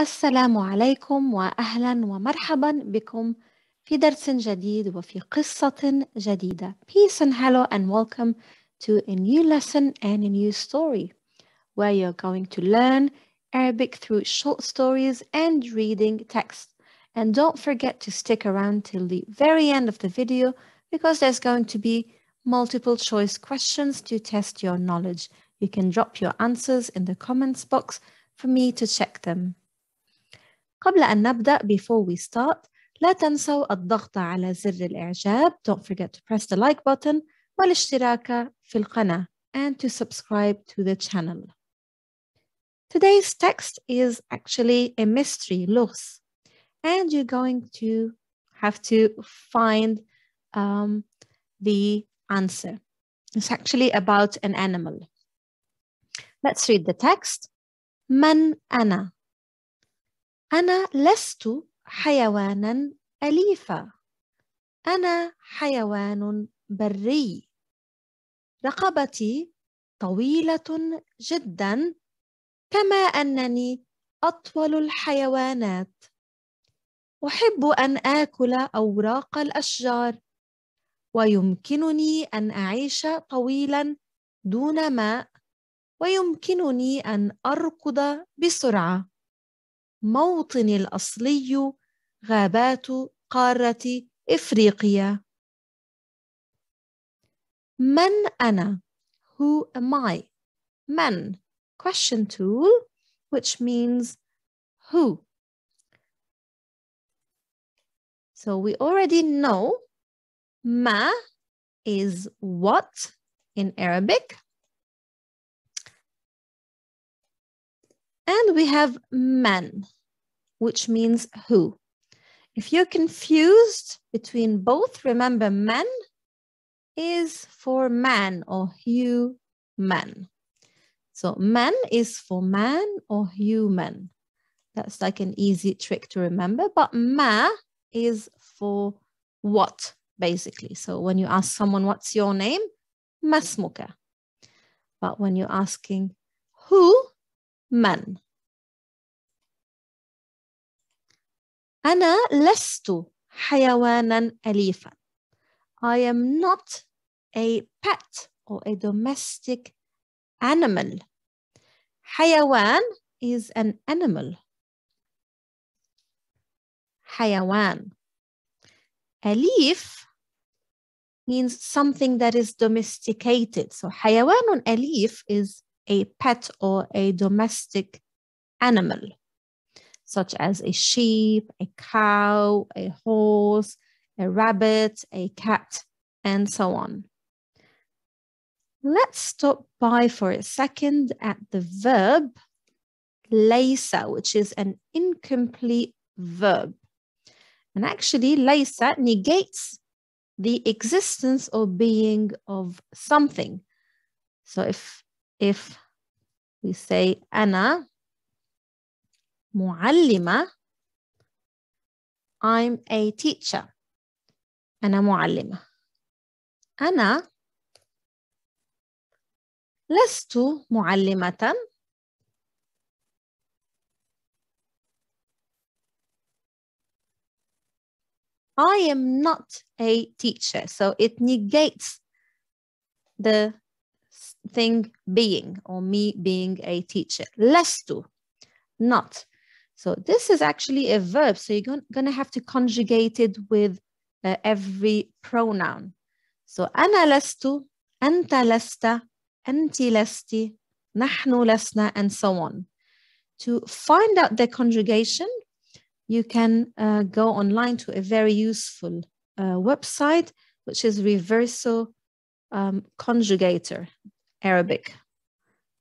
السلام عليكم واهلا ومرحبا بكم في درس جديد وفي قصة جديدة. Peace and hello and welcome to a new lesson and a new story where you're going to learn Arabic through short stories and reading text. And don't forget to stick around till the very end of the video because there's going to be multiple choice questions to test your knowledge. You can drop your answers in the comments box for me to check them. قبل أن نبدأ before we start لا تنسوا الضغط على زر الإعجاب don't forget to press the like button والاشتراك في القناة and to subscribe to the channel. Today's text is actually a mystery, loss, and you're going to have to find um, the answer. It's actually about an animal. Let's read the text. من أنا أنا لست حيوانا أليفا أنا حيوان بري رقبتي طويلة جدا كما أنني أطول الحيوانات أحب أن آكل أوراق الأشجار ويمكنني أن أعيش طويلا دون ماء ويمكنني أن أركض بسرعة موطني الأصلي غابات قارة إفريقيا من أنا Who am I? من question tool which means who So we already know ma is what in Arabic And we have men, which means who. If you're confused between both, remember men is for man or human. So man is for man or human. That's like an easy trick to remember. But ma is for what, basically. So when you ask someone, what's your name? Masmuka. But when you're asking who, من أنا لست حيوانا أليفا I am not a pet or a domestic animal حيوان is an animal حيوان أليف means something that is domesticated. So حيوان أليف is a pet or a domestic animal, such as a sheep, a cow, a horse, a rabbit, a cat, and so on. Let's stop by for a second at the verb laysa, which is an incomplete verb. And actually, laysa negates the existence or being of something. So if if we say أنا معلمة I'm a teacher أنا معلمة أنا لست معلمة I am not a teacher. So it negates the thing being or me being a teacher. Lestu, not. So this is actually a verb. So you're going to have to conjugate it with uh, every pronoun. So ana lestu, anta lesta, anti lesti, نحن lestna, and so on. To find out the conjugation, you can uh, go online to a very useful uh, website, which is Reverso um, Conjugator. Arabic.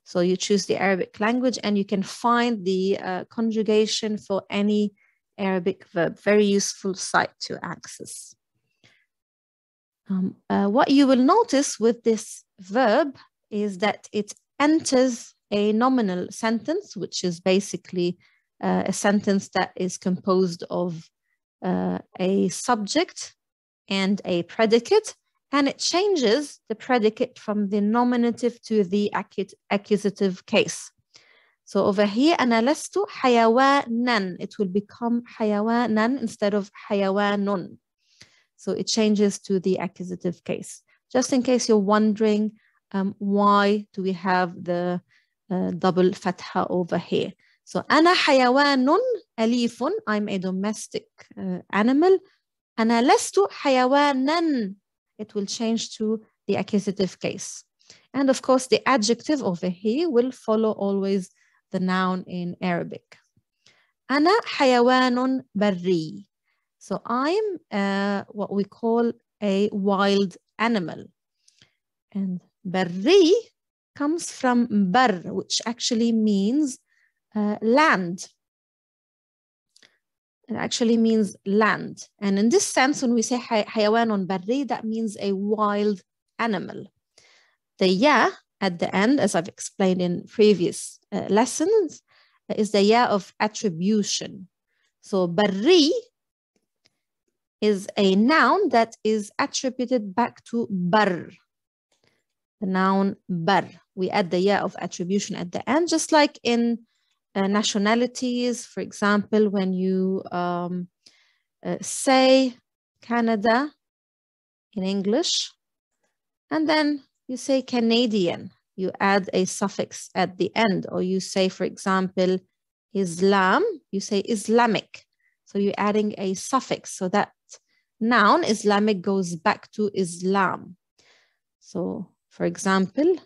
So you choose the Arabic language and you can find the uh, conjugation for any Arabic verb. Very useful site to access. Um, uh, what you will notice with this verb is that it enters a nominal sentence, which is basically uh, a sentence that is composed of uh, a subject and a predicate and it changes the predicate from the nominative to the accu accusative case. So over here, أنا لست حيوانا. It will become حيوانا instead of حيوان. So it changes to the accusative case. Just in case you're wondering, um, why do we have the uh, double fatha over here? So أنا حيوان أليف. I'm a domestic uh, animal. أنا لست حيوانا it will change to the accusative case. And of course, the adjective over here will follow always the noun in Arabic. أنا حيوان بري. So I'm uh, what we call a wild animal. And بري comes from bar, which actually means uh, land. It actually means land. And in this sense, when we say حيوان بري, that means a wild animal. The ya at the end, as I've explained in previous uh, lessons, is the ya of attribution. So barri is a noun that is attributed back to bar. The noun bar. We add the ya of attribution at the end, just like in uh, nationalities. For example, when you um, uh, say Canada in English, and then you say Canadian, you add a suffix at the end, or you say, for example, Islam, you say Islamic. So you're adding a suffix. So that noun, Islamic, goes back to Islam. So, for example,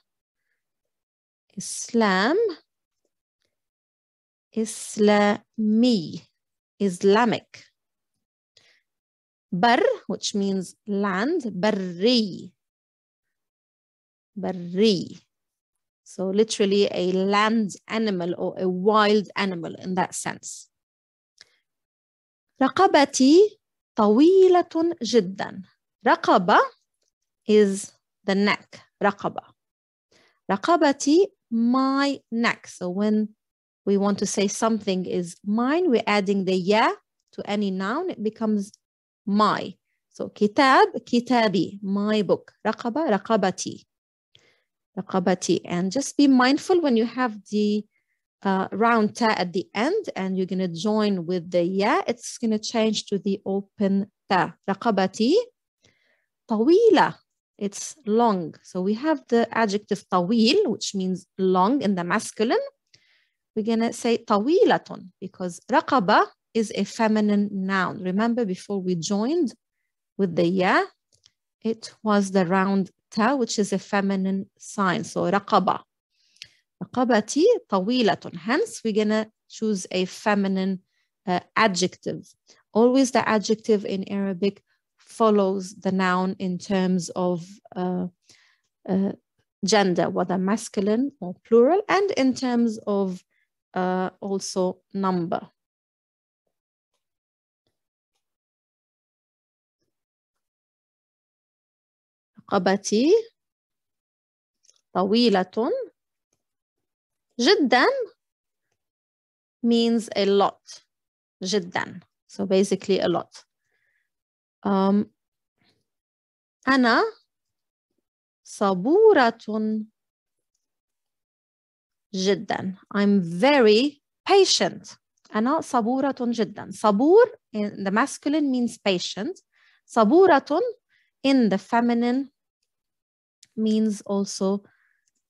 Islam Islami, Islamic. Bar, which means land, barri, barri. So literally a land animal or a wild animal in that sense. رقبتي طويلة جدا. رقبة is the neck, رقبة. رقبتي my neck. So when we want to say something is mine, we're adding the ya to any noun, it becomes my. So kitab, kitabi, my book. Raqaba, raqabati. Raqabati. And just be mindful when you have the uh, round ta at the end and you're going to join with the ya, it's going to change to the open ta. Raqabati. Tawila. It's long. So we have the adjective tawil, which means long in the masculine we're going to say طويلة because رقبة is a feminine noun. Remember before we joined with the ya, it was the round ta, which is a feminine sign. So رقبة. رقبتي طويلة. Hence, we're going to choose a feminine uh, adjective. Always the adjective in Arabic follows the noun in terms of uh, uh, gender, whether masculine or plural, and in terms of uh, also number. رقبتي طويلة جدا means a lot جدا so basically a lot um, أنا صبورة جدا I'm very patient أنا صبورة جدا صبور in the masculine means patient صبورة in the feminine means also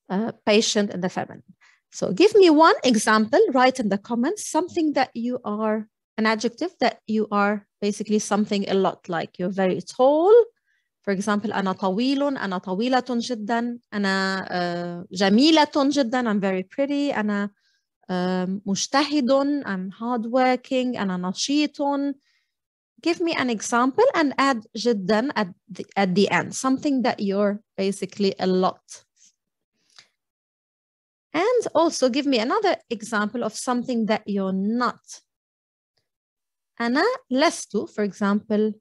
uh, patient in the feminine. So give me one example, write in the comments, something that you are, an adjective that you are basically something a lot like. You're very tall, for example, أنا طويل أنا طويلة جدا أنا جميلة جدا I'm very pretty أنا مجتهد um, I'm hardworking أنا نشيط give me an example and add جدا at the, at the end something that you're basically a lot and also give me another example of something that you're not أنا لست for example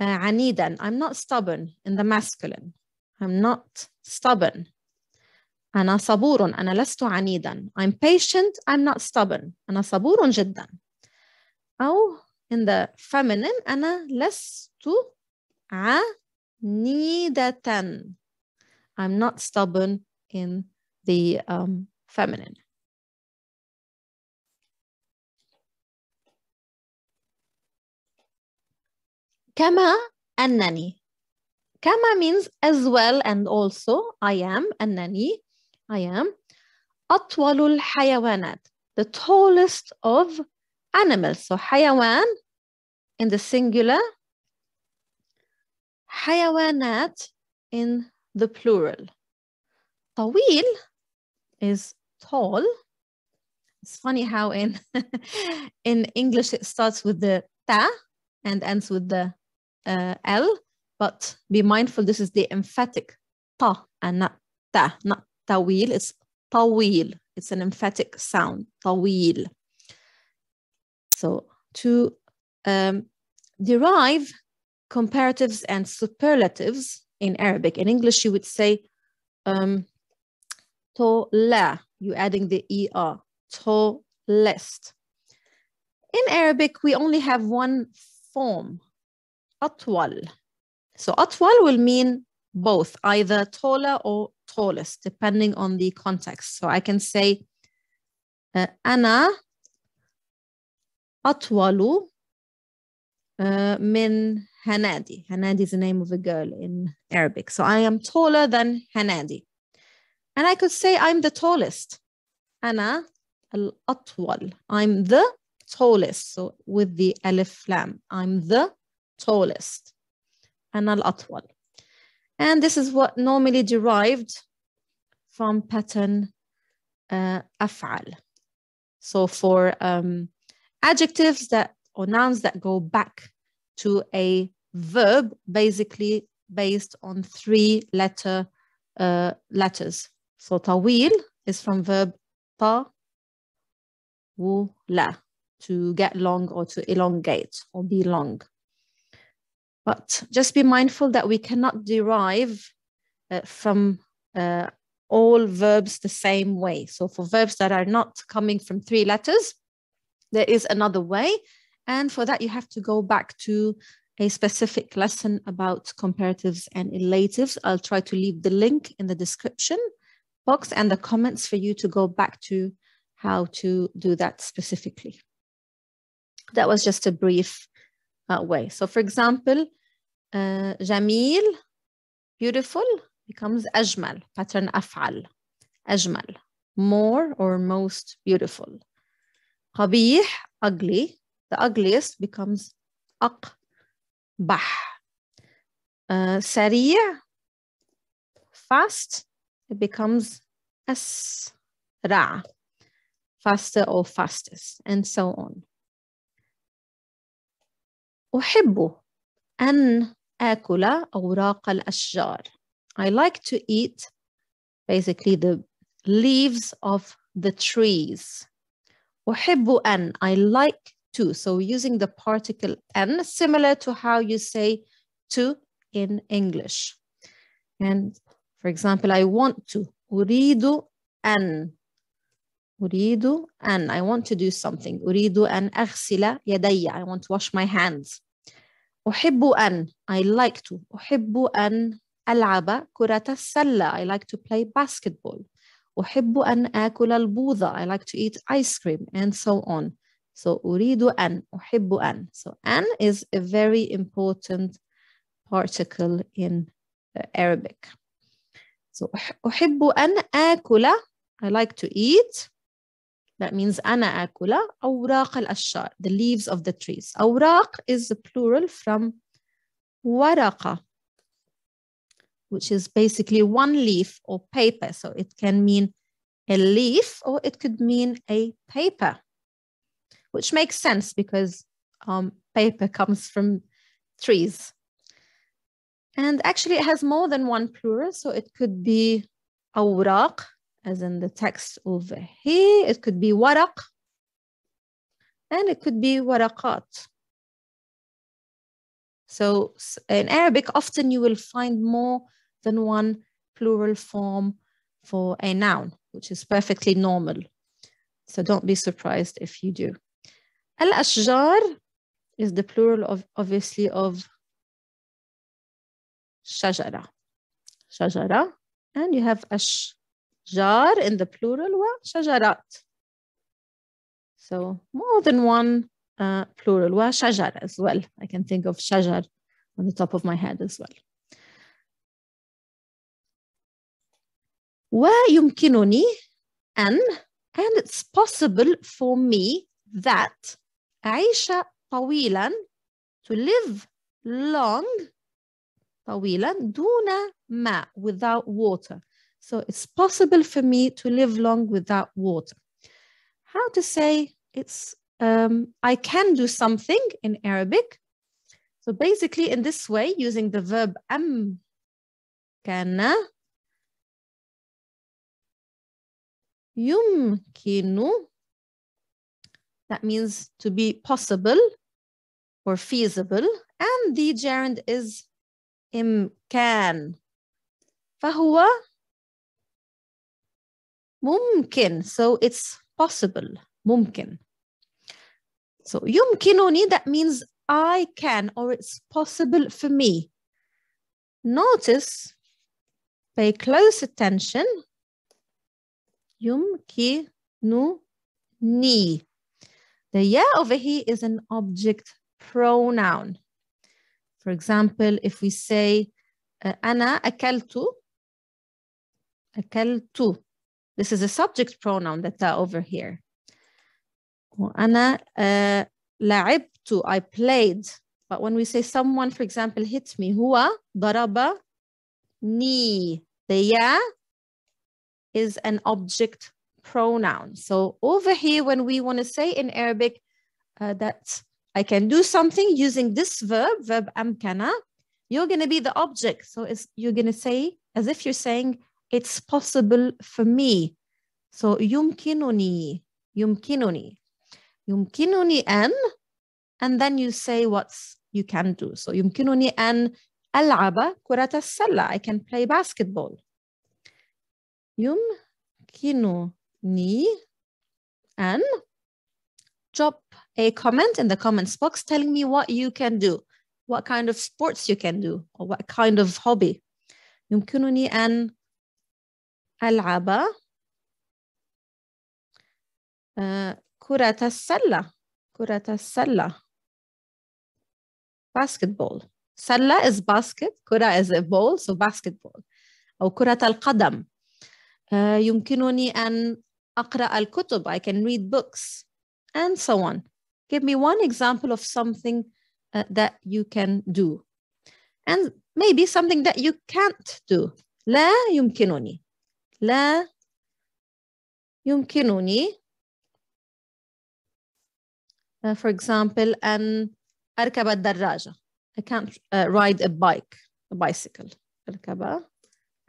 uh, عنيدا I'm not stubborn in the masculine I'm not stubborn أنا صبور أنا لست عنيدا I'm patient I'm not stubborn أنا صبور جدا أو in the feminine أنا لست عنيدة I'm not stubborn in the um, feminine Kama nani. Kama means as well and also. I am nani. I am. Atwalul hayawanat. The tallest of animals. So hayawan in the singular. Hayawanat in the plural. Tawil is tall. It's funny how in in English it starts with the ta and ends with the uh, L, but be mindful this is the emphatic ta and not ta, not tawil, it's tawil. It's an emphatic sound, tawil. So to um, derive comparatives and superlatives in Arabic, in English you would say um, to la, you're adding the er, to list. In Arabic, we only have one form أطول. So أطول will mean both, either taller or tallest, depending on the context. So I can say uh, أنا أطول uh, من Hanadi. Hanadi is the name of a girl in Arabic. So I am taller than Hanadi. And I could say I'm the tallest. أنا الأطول. I'm the tallest. So with the alif lam, I'm the tallest أنا one, and this is what normally derived from pattern uh, أفعل so for um, adjectives that or nouns that go back to a verb basically based on three letter uh, letters so tawil is from verb ta wu la to get long or to elongate or be long but just be mindful that we cannot derive uh, from uh, all verbs the same way. So for verbs that are not coming from three letters, there is another way. And for that, you have to go back to a specific lesson about comparatives and elatives. I'll try to leave the link in the description box and the comments for you to go back to how to do that specifically. That was just a brief uh, way. So for example, uh, beautiful becomes Ajmal. pattern Afal, Ajmal, more or most beautiful. قبيح, ugly, the ugliest becomes أقبح. Uh, Sari'a, fast, it becomes Asra, faster or fastest, and so on. أحب أن آكل أوراق الأشجار. I like to eat basically the leaves of the trees. أحب أن I like to. So using the particle أن similar to how you say to in English. And for example, I want to. أريد أن أريد أن I want to do something. أريد أن أغسل يدي. I want to wash my hands. أحب أن I like to أحب أن ألعب كرة السلة I like to play basketball أحب أن آكل البوظة I like to eat ice cream and so on so أريد أن أحب أن so أن is a very important particle in uh, Arabic so أحب أن آكل I like to eat that means "ana akula آكل al ashar" the leaves of the trees. أوراق is the plural from ورقة which is basically one leaf or paper. So it can mean a leaf or it could mean a paper, which makes sense because um, paper comes from trees. And actually, it has more than one plural, so it could be awraq, as in the text over here. It could be waraq, and it could be waraqat. So in Arabic, often you will find more than one plural form for a noun, which is perfectly normal. So don't be surprised if you do. Al-ashjar is the plural of obviously of shajara. Shajara, and you have ash Jar in the plural وشجرات. So more than one uh, plural وشجر as well. I can think of شجر on the top of my head as well. ويمكنني أن and it's possible for me that أعيش طويلا to live long طويلا دون ماء without water so it's possible for me to live long without water. How to say it's, um, I can do something in Arabic. So basically in this way, using the verb am, kana, yumkinu, that means to be possible or feasible. And the gerund is imkan. فهو ممكن so it's possible ممكن so يمكنني that means I can or it's possible for me notice pay close attention يمكنني the yeah over here is an object pronoun for example if we say أنا أكلت أكلت this is a subject pronoun that's uh, over here. Ana uh, la'ibtu. I played. But when we say someone, for example, hit me, huwa daraba ni. The ya is an object pronoun. So over here, when we want to say in Arabic uh, that I can do something using this verb, verb amkana, you're going to be the object. So you're going to say as if you're saying it's possible for me. So yumkinuni, yumkinuni, yumkinuni n, and then you say what you can do. So yumkinuni n alaba كرة السلة. I can play basketball. Yumkinuni n, drop a comment in the comments box telling me what you can do, what kind of sports you can do, or what kind of hobby. يمكنني أن ألعب كرة السلة كرة السلة basketball سلة is basket كرة is a ball so basketball أو كرة القدم يمكنني أن أقرأ الكتب I can read books and so on give me one example of something uh, that you can do and maybe something that you can't do لا يمكنني لا يمكنني uh, for example أن أركب الدراجة I can't uh, ride a bike a bicycle أركب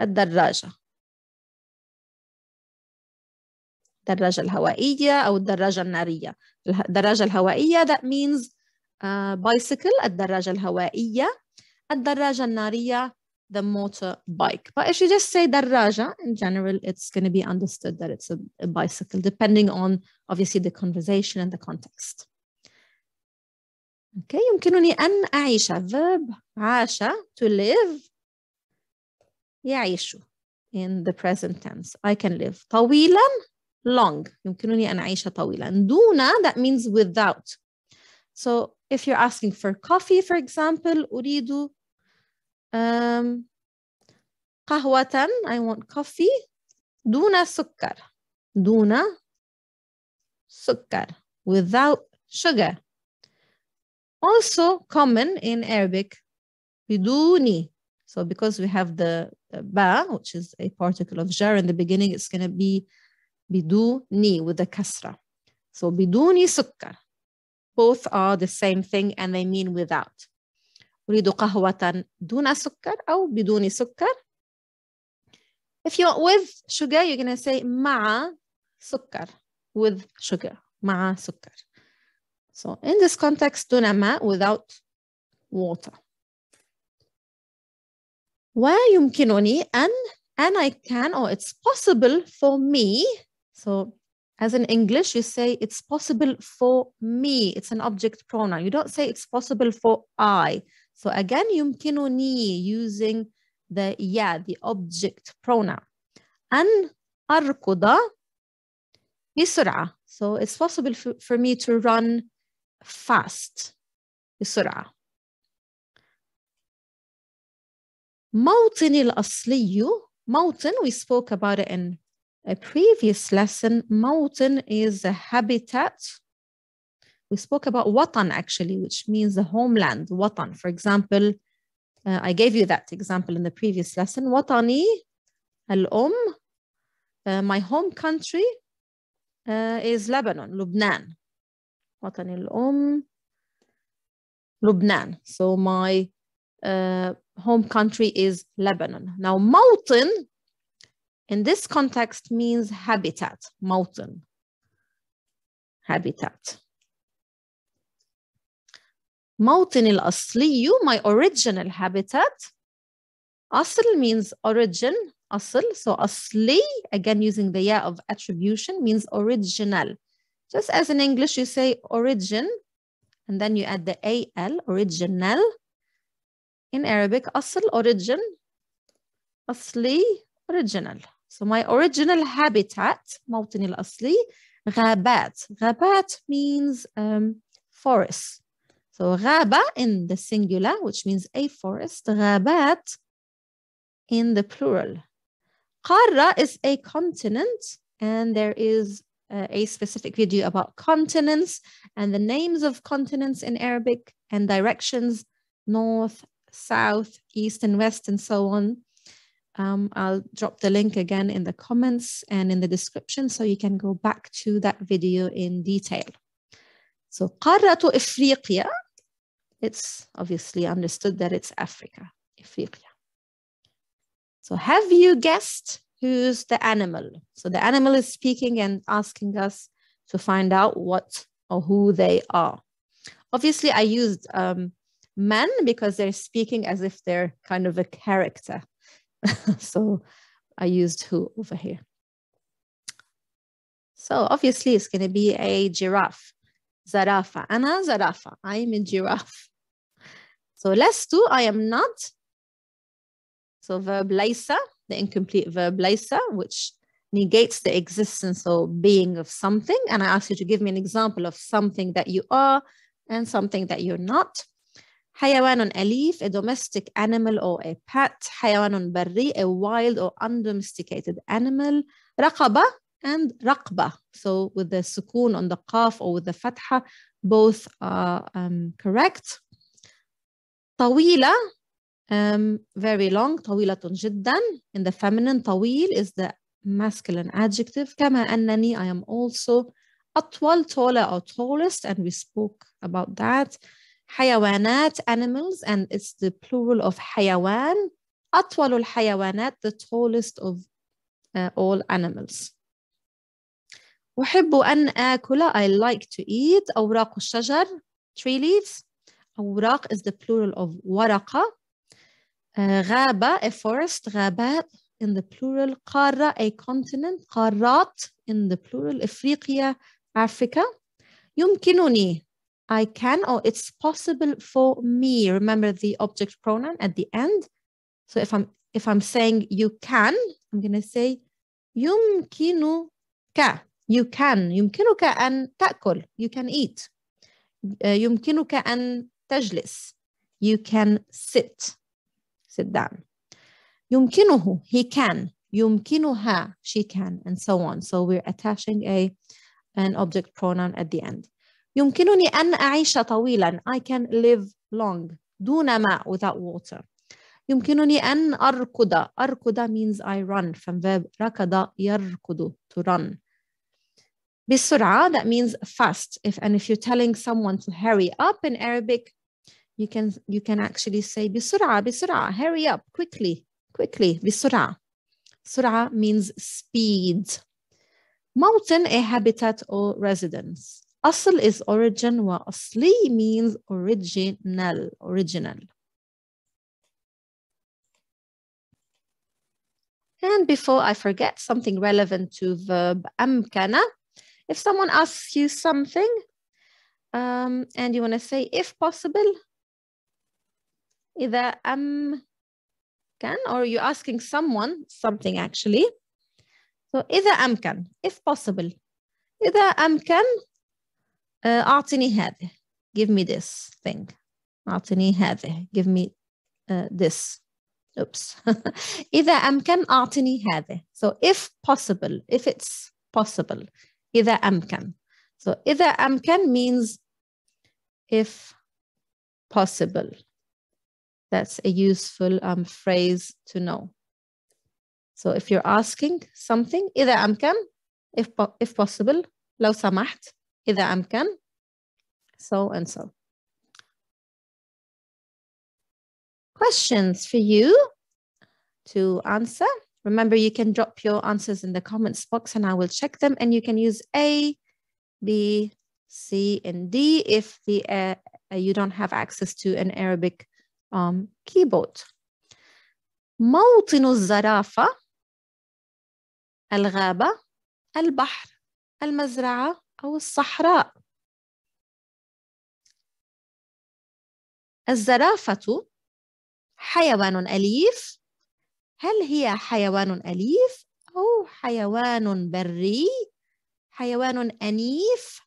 الدراجة الدراجة الهوائية أو الدراجة النارية الدراجة الهوائية that means uh, bicycle الدراجة الهوائية الدراجة النارية the motorbike. But if you just say darraja, in general, it's going to be understood that it's a, a, bicycle, depending on obviously the conversation and the context. Okay, يمكنني أن أعيش verb عاش to live يعيش in the present tense. I can live طويلا long يمكنني أن أعيش طويلا دون that means without. So if you're asking for coffee for example أريد um, قهوة I want coffee دون سكر دون سكر without sugar also common in Arabic بدوني so because we have the ba which is a particle of jar in the beginning it's going to be بدوني with the kasra so بدوني سكر both are the same thing and they mean without أريد قهوة دون سكر أو بدون سكر If you want with sugar you're gonna say مع سكر with sugar مع سكر So in this context دون ماء without water ويمكنني أن and I can or it's possible for me so as in English, you say it's possible for me. It's an object pronoun. You don't say it's possible for I. So again, يمكنني using the yeah, the object pronoun. أن أركض بسرعة. So it's possible for, for me to run fast بسرعة. موطني الأصلي موطن we spoke about it in a previous lesson. موطن is a habitat we spoke about watan actually, which means the homeland, watan. For example, uh, I gave you that example in the previous lesson. Watani al-um, uh, my home country uh, is Lebanon, Lebanon. Watani al-um, Lebanon. So my uh, home country is Lebanon. Now, mountain in this context means habitat, mountain, habitat. موطني الأصلي my original habitat أصل means origin أصل so أصلي again using the ya of attribution means original just as in English you say origin and then you add the al original in Arabic أصل origin أصلي original so my original habitat موطني الأصلي غابات غابات means um, forests so غابة in the singular, which means a forest. غابات in the plural. قارة is a continent, and there is uh, a specific video about continents and the names of continents in Arabic and directions north, south, east, and west, and so on. Um, I'll drop the link again in the comments and in the description so you can go back to that video in detail. So قارة إفريقيا it's obviously understood that it's Africa, So have you guessed who's the animal? So the animal is speaking and asking us to find out what or who they are. Obviously, I used um, men because they're speaking as if they're kind of a character. so I used who over here. So obviously, it's going to be a giraffe. Zarafa. أنا zarafa. I am a giraffe so less two, I am not so verb ليس the incomplete verb ليس which negates the existence or being of something and I ask you to give me an example of something that you are and something that you're not on alif, a domestic animal or a pet on barri, a wild or undomesticated animal رقبة and رقبة so with the sukoon on the qaf or with the fatha both are um, correct طويلة um, very long طويلة جدا in the feminine طويل is the masculine adjective كما أنني I am also أطول taller or tallest and we spoke about that حيوانات animals and it's the plural of حيوان أطول الحيوانات the tallest of uh, all animals أحب أن آكل I like to eat أوراق الشجر tree leaves أوراق is the plural of ورقة uh, غابة a forest غابات in the plural قارة a continent قارات in the plural إفريقيا Africa يمكنني I can or it's possible for me remember the object pronoun at the end so if I'm if I'm saying you can I'm going to say يمكنك you can يمكنك أن تأكل you can eat يمكنك أن تجلس you can sit sit down يمكنه he can يمكنها she can and so on so we're attaching a an object pronoun at the end يمكنني أن أعيش طويلا I can live long دون ماء without water يمكنني أن أركض أركض means I run from verb ركض يركض to run Bisura, that means fast. If and if you're telling someone to hurry up in Arabic, you can you can actually say bisura, bisura, hurry up, quickly, quickly, bisura. Sura means speed. Mountain, a habitat or residence. Asl is origin, wa asli means original, original. And before I forget, something relevant to verb amkana, if someone asks you something um, and you want to say, if possible, either am um, can or you're asking someone something actually. So either am can, if possible either am uh, Artini هذا give me this thing Artini هذا give me uh, this oops إذا أمكن أعطني هذا so if possible if it's possible إذا أمكن. So إذا أمكن means if possible. That's a useful um, phrase to know. So if you're asking something, إذا أمكن, if, if possible, لو سمحت, إذا أمكن, so and so. Questions for you to answer? Remember, you can drop your answers in the comments box and I will check them. And you can use A, B, C, and D if the uh, you don't have access to an Arabic um, keyboard. موطن الزرافة الغابة البحر المزرعة أو الصحراء الزرافة حيوان أليف هل هي حيوان أليف أو حيوان بري حيوان أنيف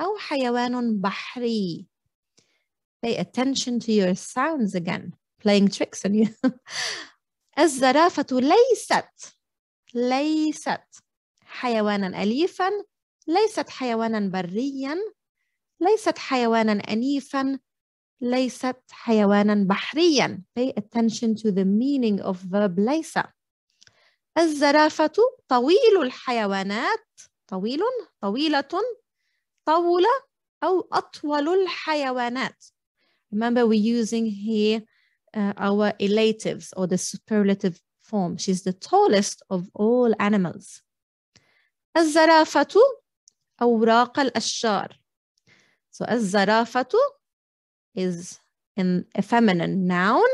أو حيوان بحري Pay attention to your sounds again playing tricks on you الزرافة ليست ليست حيوانا أليفا ليست حيوانا بريا ليست حيوانا أنيفا ليست حيوانا بحريا pay attention to the meaning of verb ليس الزرافة طويل الحيوانات طويل طويلة طول أو أطول الحيوانات remember we're using here uh, our elatives or the superlative form she's the tallest of all animals الزرافة أوراق الأشجار so الزرافة is in a feminine noun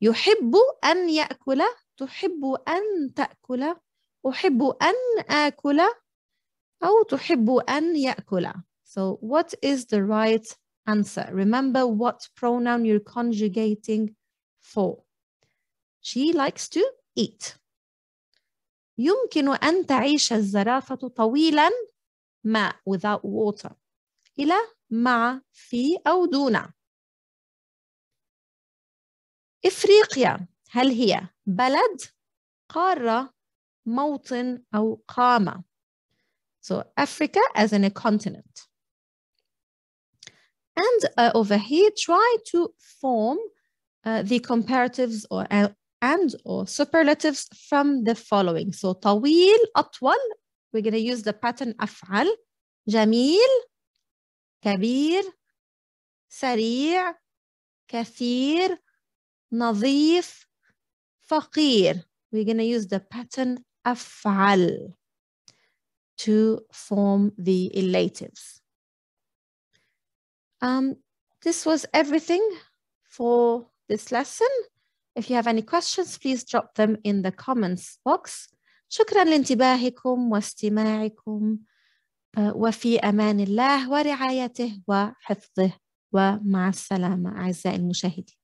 يحب أن يأكل تحب أن تأكل أحب أن آكل أو تحب أن يأكل So what is the right answer? Remember what pronoun you're conjugating for. She likes to eat. يمكن أن تعيش الزرافة طويلا ما without water إلى مع في أو دون إفريقيا هل هي بلد قارة موطن أو قامة So Africa as in a continent And uh, over here try to form uh, the comparatives or uh, and or superlatives from the following So طويل أطول We're going to use the pattern أفعل جميل كبير سريع كثير nadif, فقير. We're going to use the pattern افعل to form the elatives. Um, this was everything for this lesson. If you have any questions, please drop them in the comments box. شكرا لانتباهكم واستماعكم وفي أمان الله ورعايته وحفظه ومع السلامة أعزائي المشاهدين